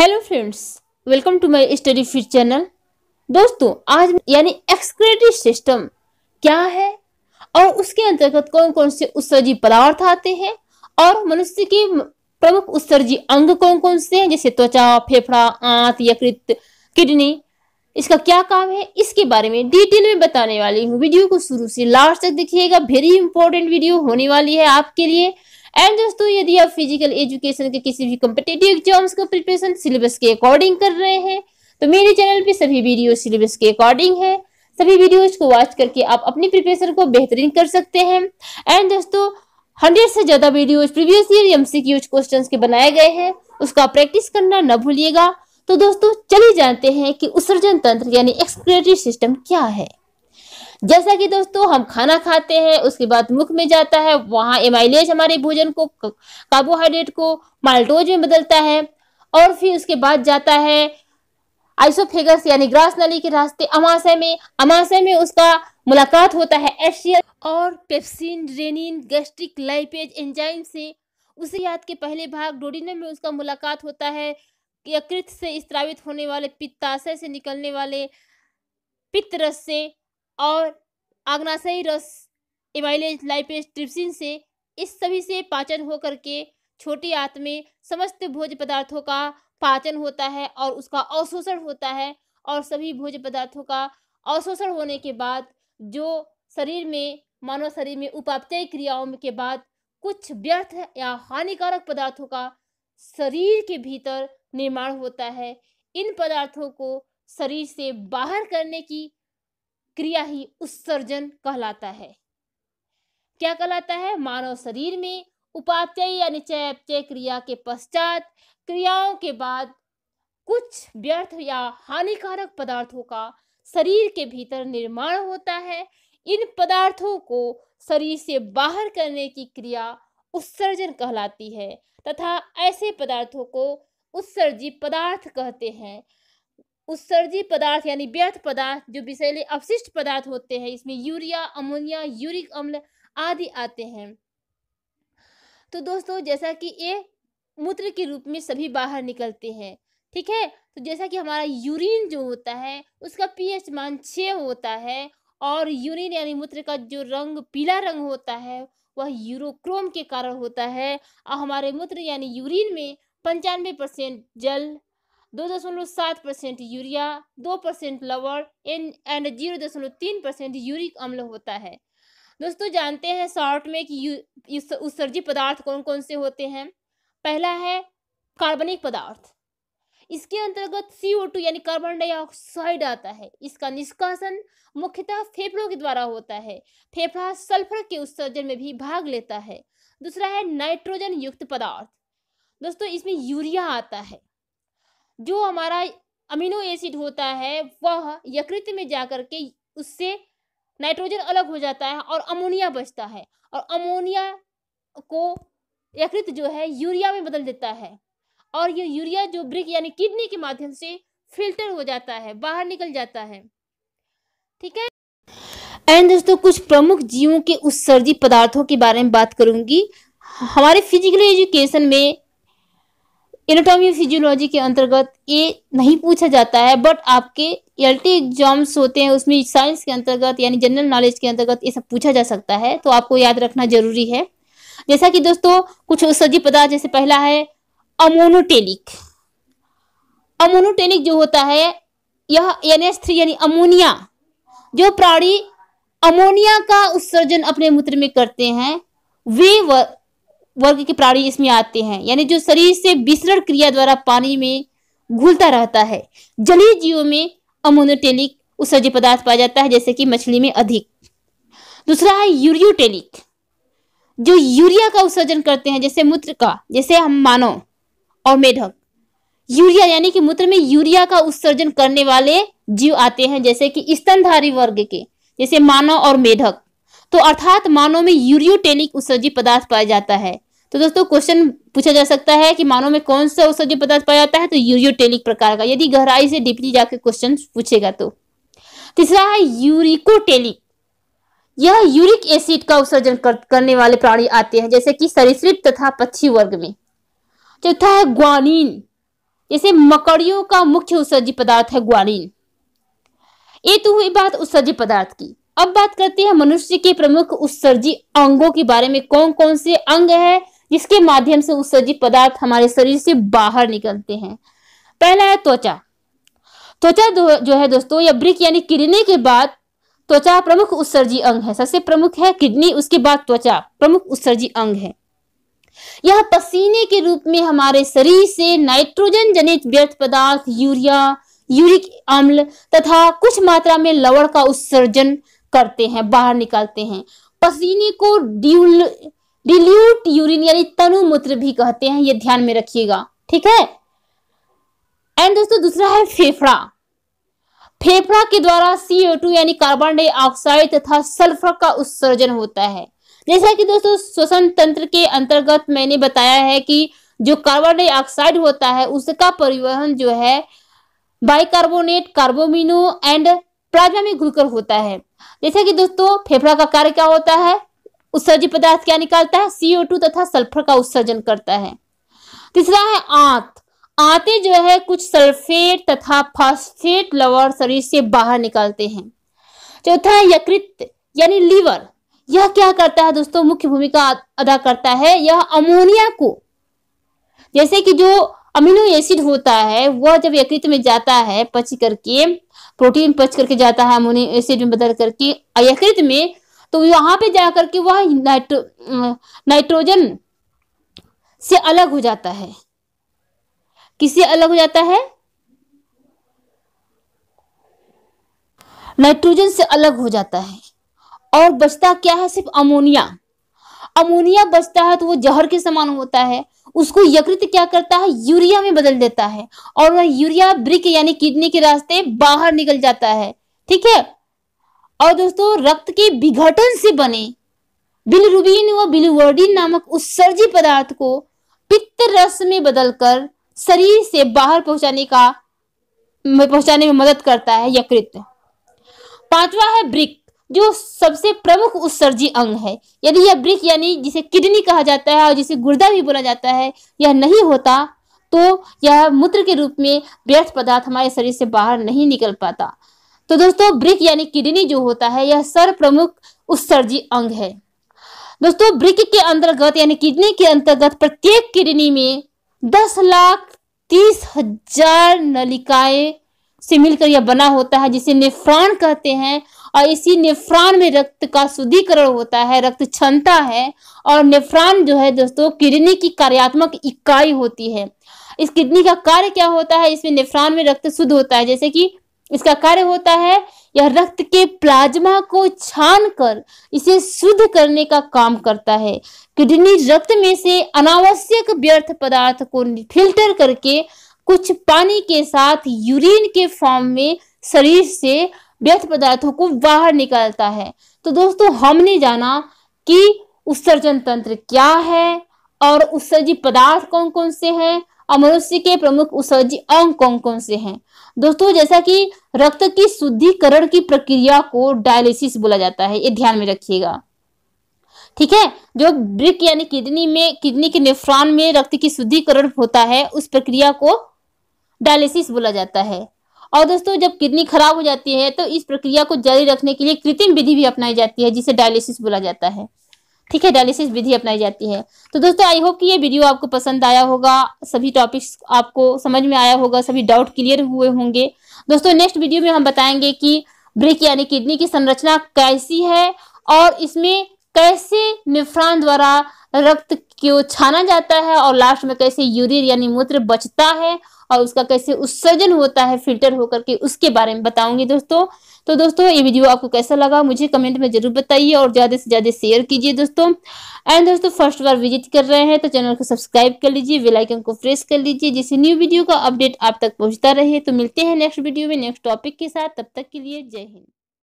hello friends welcome to my study fit channel दोस्तों आज यानी एक्सक्रेटिव सिस्टम क्या है और उसके अंतर्गत कौन कौन से उत्सर्जी पदार्थ आते हैं और मनुष्य के प्रमुख उत्सर्जी अंग कौन कौन से हैं जैसे त्वचा फेफड़ा आंत यकृत किडनी इसका क्या काम है इसके बारे में डिटेल में बताने वाली हूँ वीडियो को शुरू से लास्ट तक देखिएगा वेरी इंपॉर्टेंट वीडियो होने वाली है आपके लिए एंड दोस्तों यदि आप फिजिकल एजुकेशन के किसी भी कम्पिटेटिव एग्जाम्स का प्रिपरेशन सिलेबस के अकॉर्डिंग कर रहे हैं तो मेरे चैनल पे सभी वीडियो सिलेबस के अकॉर्डिंग है सभी वीडियोज को वॉच करके आप अपनी प्रिपरेशन को बेहतरीन कर सकते हैं एंड दोस्तों हंड्रेड से ज़्यादा videos previous year M C question के बनाए गए हैं उसका प्रैक्टिस करना न भूलिएगा तो दोस्तों चलिए जानते हैं कि उत्सर्जन तंत्र यानी एक्सक्रेटरी सिस्टम क्या है जैसा कि दोस्तों हम खाना खाते हैं उसके बाद मुख में जाता है वहां एमाइलेज हमारे भोजन को कार्बोहाइड्रेट को माल्टोज में बदलता है और फिर उसके बाद जाता है आइसोफेगस यानी ग्रास नली के रास्ते अमाशय में अमाशय में उसका मुलाकात होता है एशियल और pepsin rennin gastric lipase enzyme से उसी याद के पहले भाग डोडिनम में उसका मुलाकात होता है यकृत से स्त्रावित होने वाले पित्ताशय से निकलने वाले पित्तरस से और आग्नाशयी रस इमाइलेज लाइपेज ट्रिप्सिन से इस सभी से पाचन होकर के छोटी आंत में समस्त भोज पदार्थों का पाचन होता है और उसका अवशोषण होता है और सभी भोज पदार्थों का अवशोषण होने के बाद जो शरीर में मानव शरीर में उपापचय क्रियाओं के बाद कुछ व्यर्थ या हानिकारक पदार्थों का शरीर के भीतर निर्माण होता है इन पदार्थों को शरीर से बाहर करने की क्रिया ही उत्सर्जन कहलाता है क्या कहलाता है मानव शरीर में उपात्यय या चयापचय क्रिया के पश्चात क्रियाओं के बाद कुछ व्यर्थ या हानिकारक पदार्थों का शरीर के भीतर निर्माण होता है इन पदार्थों को शरीर से बाहर करने की क्रिया उत्सर्जन कहलाती है तथा ऐसे पदार्थों को उत्सर्जी पदार्थ कहते हैं उत्सर्जी पदार्थ यानी व्यर्थ पदार्थ जो विषैले अवशिष्ट पदार्थ होते हैं इसमें यूरिया अमोनिया यूरिक अम्ल आदि आते हैं तो दोस्तों जैसा कि ये मूत्र के रूप में सभी बाहर निकलते हैं ठीक है तो जैसा कि हमारा यूरिन जो होता है उसका पीएच मान छ होता है और यूरिन यानी मूत्र का जो रंग पीला रंग होता है वह यूरोक्रोम के कारण होता है और हमारे मूत्र यानी यूरिन में पंचानवे परसेंट जल दो दशमलव सात परसेंट यूरिया दो परसेंट लवर एन एंड जीरो दशमलव तीन परसेंट यूरिक अम्ल होता है दोस्तों जानते हैं शॉर्ट में कि उत्सर्जी पदार्थ कौन कौन से होते हैं पहला है कार्बनिक पदार्थ इसके अंतर्गत सी ओ टू यानी कार्बन डाइऑक्साइड आता है इसका निष्कासन मुख्यतः फेफड़ों के द्वारा होता है फेफड़ा सल्फर के उत्सर्जन में भी भाग लेता है दूसरा है नाइट्रोजन युक्त पदार्थ दोस्तों इसमें यूरिया आता है जो हमारा अमीनो एसिड होता है वह यकृत में जाकर के उससे नाइट्रोजन अलग हो जाता है और अमोनिया बचता है और अमोनिया को यकृत जो है यूरिया में बदल देता है और ये यूरिया जो ब्रिक यानी किडनी के माध्यम से फिल्टर हो जाता है बाहर निकल जाता है ठीक है एंड दोस्तों कुछ प्रमुख जीवों के उत्सर्जित पदार्थों के बारे में बात करूंगी हमारे फिजिकल एजुकेशन में एनाटॉमी और फिजियोलॉजी के अंतर्गत ये नहीं पूछा जाता है बट आपके एल टी एग्जाम्स होते हैं उसमें साइंस के अंतर्गत यानी जनरल नॉलेज के अंतर्गत ये सब पूछा जा सकता है तो आपको याद रखना जरूरी है जैसा कि दोस्तों कुछ औषधि पदार्थ जैसे पहला है अमोनोटेलिक अमोनोटेलिक जो होता है यह एन एच थ्री यानी अमोनिया जो प्राणी अमोनिया का उत्सर्जन अपने मूत्र में करते हैं वे वर्ग के प्राणी इसमें आते हैं यानी जो शरीर से विसरण क्रिया द्वारा पानी में घुलता रहता है जलीय जीवों में अमोनोटेलिक उत्सर्जी पदार्थ पाया जाता है जैसे कि मछली में अधिक दूसरा है यूरियोटेलिक जो यूरिया का उत्सर्जन करते हैं जैसे मूत्र का जैसे हम मानव और मेढक यूरिया यानी कि मूत्र में यूरिया का उत्सर्जन करने वाले जीव आते हैं जैसे कि स्तनधारी वर्ग के जैसे मानव और मेढक तो अर्थात मानव में यूरियोटेनिक उत्सर्जी पदार्थ पाया जाता है तो दोस्तों क्वेश्चन पूछा जा सकता है कि मानव में कौन सा उत्सर्जी पदार्थ पाया जाता है तो यूरियोटेनिक प्रकार का यदि गहराई से डिपली जाकर क्वेश्चन पूछेगा तो तीसरा है यूरिकोटेनिक यह यूरिक एसिड का उत्सर्जन कर, करने वाले प्राणी आते हैं जैसे कि सरिश्रित तथा पक्षी वर्ग में चौथा है ग्वानीन जैसे मकड़ियों का मुख्य उत्सर्जी पदार्थ है ग्वानीन ये तो हुई बात उत्सर्जी पदार्थ की अब बात करते हैं मनुष्य के प्रमुख उत्सर्जी अंगों के बारे में कौन कौन से अंग है जिसके माध्यम से उत्सर्जी पदार्थ हमारे शरीर से बाहर निकलते हैं पहला है त्वचा त्वचा जो है दोस्तों या ब्रिक यानी किडनी के बाद त्वचा प्रमुख उत्सर्जी अंग है सबसे प्रमुख है किडनी उसके बाद त्वचा प्रमुख उत्सर्जी अंग है यह पसीने के रूप में हमारे शरीर से नाइट्रोजन जनित व्यर्थ पदार्थ यूरिया यूरिक अम्ल तथा कुछ मात्रा में लवण का उत्सर्जन करते हैं बाहर निकालते हैं पसीने को ड्यूल डिल्यूट यूरिन यानी तनु मूत्र भी कहते हैं ये ध्यान में रखिएगा ठीक है एंड दोस्तों दूसरा है फेफड़ा फेफड़ा के द्वारा CO2 यानी कार्बन डाइऑक्साइड तथा सल्फर का उत्सर्जन होता है जैसा कि दोस्तों श्वसन तंत्र के अंतर्गत मैंने बताया है कि जो कार्बन डाइऑक्साइड होता है उसका परिवहन जो है बाइकार्बोनेट कार्बोमिनो एंड प्लाज्मा में घुलकर होता है जैसे कि दोस्तों फेफड़ा का कार्य क्या होता है उत्सर्जित पदार्थ क्या निकालता है सीओ टू तथा सल्फर का उत्सर्जन करता है तीसरा है आंत आते जो है कुछ सल्फेट तथा फास्फेट लवण शरीर से बाहर निकालते हैं चौथा है यकृत यानी लीवर यह क्या करता है दोस्तों मुख्य भूमिका अदा करता है यह अमोनिया को जैसे कि जो अमीनो एसिड होता है वह जब यकृत में जाता है पच करके प्रोटीन पच करके जाता है अमोनियम एसिड में बदल करके अयकृत में तो यहाँ पे जा करके वह नाइट्रो नाइट्रोजन से अलग हो जाता है किससे अलग हो जाता है नाइट्रोजन से अलग हो जाता है और बचता क्या है सिर्फ अमोनिया अमोनिया बचता है तो वो जहर के समान होता है उसको यकृत क्या करता है यूरिया में बदल देता है और वह यूरिया ब्रिक यानी किडनी के रास्ते बाहर निकल जाता है ठीक है और दोस्तों रक्त के विघटन से बने बिलरुबिन व बिलवर्डिन नामक उत्सर्जी पदार्थ को पित्त रस में बदलकर शरीर से बाहर पहुंचाने का पहुंचाने में मदद करता है यकृत पांचवा है ब्रिक जो सबसे प्रमुख उत्सर्जी अंग है यदि यह ब्रिक यानी जिसे किडनी कहा जाता है और जिसे गुर्दा भी बोला जाता है यह नहीं होता तो यह मूत्र के रूप में व्यर्थ पदार्थ हमारे शरीर से बाहर नहीं निकल पाता तो दोस्तों ब्रिक यानी किडनी जो होता है यह सर्व प्रमुख उत्सर्जी अंग है दोस्तों ब्रिक के अंतर्गत यानी किडनी के अंतर्गत प्रत्येक किडनी में दस लाख तीस हजार नलिकाएं से मिलकर यह बना होता है जिसे नेफ्रॉन कहते हैं और इसी निफ्रान में रक्त का शुद्धिकरण होता है रक्त क्षमता है और निफ्रान जो है दोस्तों किडनी की कार्यात्मक इकाई होती है इस किडनी का कार्य क्या होता है इसमें निफ्रान में रक्त शुद्ध होता है जैसे कि इसका कार्य होता है यह रक्त के प्लाज्मा को छान कर इसे शुद्ध करने का काम करता है किडनी रक्त में से अनावश्यक व्यर्थ पदार्थ को फिल्टर करके कुछ पानी के साथ यूरिन के फॉर्म में शरीर से व्यर्थ पदार्थों को बाहर निकालता है तो दोस्तों हमने जाना कि उत्सर्जन तंत्र क्या है और उत्सर्जी पदार्थ कौन कौन से हैं और मनुष्य के प्रमुख उत्सर्जी अंग कौन कौन से हैं दोस्तों जैसा कि रक्त की शुद्धिकरण की प्रक्रिया को डायलिसिस बोला जाता है ये ध्यान में रखिएगा ठीक है जो ब्रिक यानी किडनी में किडनी के निफ्रान में रक्त की शुद्धिकरण होता है उस प्रक्रिया को डायलिसिस बोला जाता है और दोस्तों जब किडनी खराब हो जाती है तो इस प्रक्रिया को जारी रखने के लिए कृत्रिम विधि भी अपनाई जाती है जिसे डायलिसिस बोला जाता है ठीक है डायलिसिस विधि अपनाई जाती है तो दोस्तों आई होप कि ये वीडियो आपको पसंद आया होगा सभी टॉपिक्स आपको समझ में आया होगा सभी डाउट क्लियर हुए होंगे दोस्तों नेक्स्ट वीडियो में हम बताएंगे कि ब्रेक यानी किडनी की संरचना कैसी है और इसमें कैसे निफ्रान द्वारा रक्त को छाना जाता है और लास्ट में कैसे यूरियर यानी मूत्र बचता है और उसका कैसे उत्सर्जन होता है फिल्टर होकर के उसके बारे में बताऊंगी दोस्तों तो दोस्तों ये वीडियो आपको कैसा लगा मुझे कमेंट में जरूर बताइए और ज़्यादा से ज़्यादा शेयर कीजिए दोस्तों एंड दोस्तों फर्स्ट बार विजिट कर रहे हैं तो चैनल को सब्सक्राइब कर लीजिए वेलाइकन को प्रेस कर लीजिए जिससे न्यू वीडियो का अपडेट आप तक पहुँचता रहे तो मिलते हैं नेक्स्ट वीडियो में नेक्स्ट टॉपिक के साथ तब तक के लिए जय हिंद